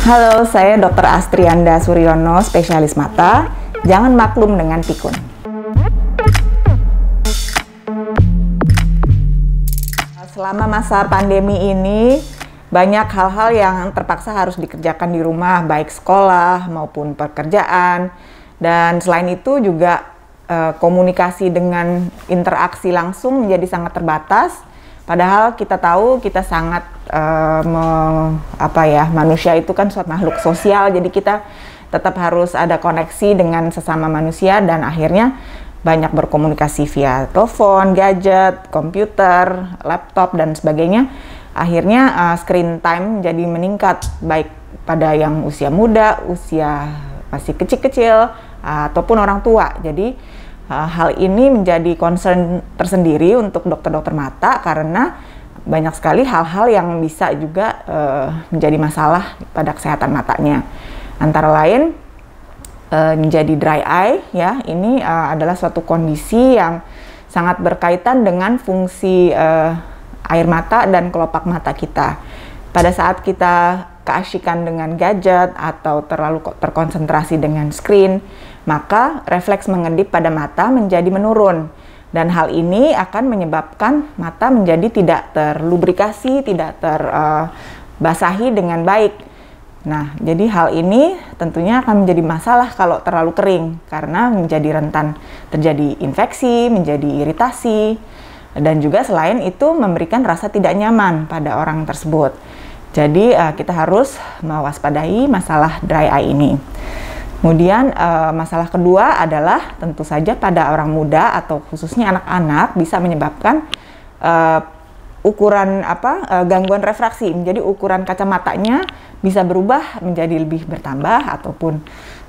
Halo, saya Dr. Astrianda Suryono, spesialis mata. Jangan maklum dengan pikun. Selama masa pandemi ini, banyak hal-hal yang terpaksa harus dikerjakan di rumah, baik sekolah maupun pekerjaan. Dan selain itu juga eh, komunikasi dengan interaksi langsung menjadi sangat terbatas Padahal kita tahu kita sangat uh, me, apa ya manusia itu kan suatu makhluk sosial, jadi kita tetap harus ada koneksi dengan sesama manusia dan akhirnya banyak berkomunikasi via telepon, gadget, komputer, laptop dan sebagainya. Akhirnya uh, screen time jadi meningkat baik pada yang usia muda, usia masih kecil-kecil uh, ataupun orang tua. Jadi Eh, hal ini menjadi concern tersendiri untuk dokter-dokter mata karena banyak sekali hal-hal yang bisa juga uh, menjadi masalah pada kesehatan matanya. Antara lain uh, menjadi dry eye ya. Ini uh, adalah suatu kondisi yang sangat berkaitan dengan fungsi uh, air mata dan kelopak mata kita. Pada saat kita keasikan dengan gadget atau terlalu terkonsentrasi dengan screen, maka refleks mengedip pada mata menjadi menurun. Dan hal ini akan menyebabkan mata menjadi tidak terlubrikasi, tidak terbasahi eh, uh, dengan baik. Nah, jadi hal ini tentunya akan menjadi masalah kalau terlalu kering karena menjadi rentan terjadi infeksi, menjadi iritasi, dan juga selain itu memberikan rasa tidak nyaman pada orang tersebut. Jadi uh, kita harus mewaspadai masalah dry eye ini. Kemudian e, masalah kedua adalah tentu saja pada orang muda atau khususnya anak-anak bisa menyebabkan e, ukuran apa e, gangguan refraksi menjadi ukuran kacamatanya bisa berubah menjadi lebih bertambah ataupun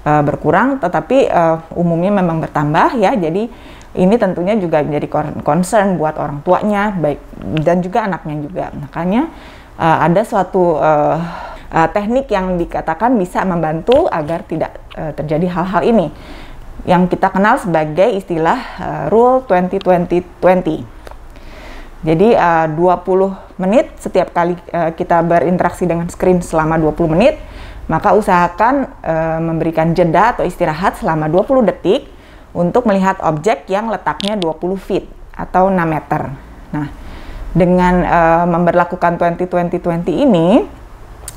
e, berkurang tetapi e, umumnya memang bertambah ya jadi ini tentunya juga menjadi concern buat orang tuanya baik dan juga anaknya juga makanya e, ada suatu e, uh, teknik yang dikatakan bisa membantu agar tidak uh, terjadi hal-hal ini yang kita kenal sebagai istilah uh, rule 20-20-20. Jadi uh, 20 menit setiap kali uh, kita berinteraksi dengan screen selama 20 menit, maka usahakan uh, memberikan jeda atau istirahat selama 20 detik untuk melihat objek yang letaknya 20 feet atau 6 meter. Nah, dengan uh, memberlakukan 20-20-20 ini,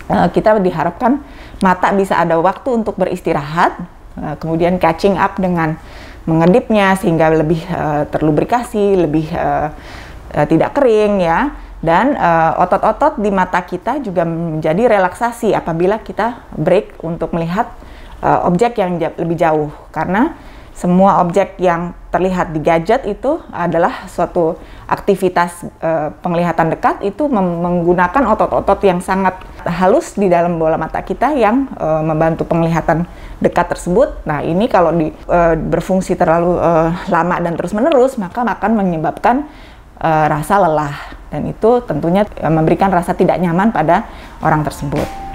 Eh, kita diharapkan mata bisa ada waktu untuk beristirahat, eh, kemudian catching up dengan mengedipnya sehingga lebih eh, terlubrikasi, lebih tidak kering ya. Dan otot-otot di mata kita juga menjadi relaksasi apabila kita break untuk melihat objek yang lebih jauh karena semua objek yang terlihat di gadget itu adalah suatu aktivitas e, penglihatan dekat itu menggunakan otot-otot yang sangat halus di dalam bola mata kita yang e, membantu penglihatan dekat tersebut. Nah ini kalau di, e, berfungsi terlalu e, lama dan terus-menerus maka akan menyebabkan e, rasa lelah dan itu tentunya memberikan rasa tidak nyaman pada orang tersebut.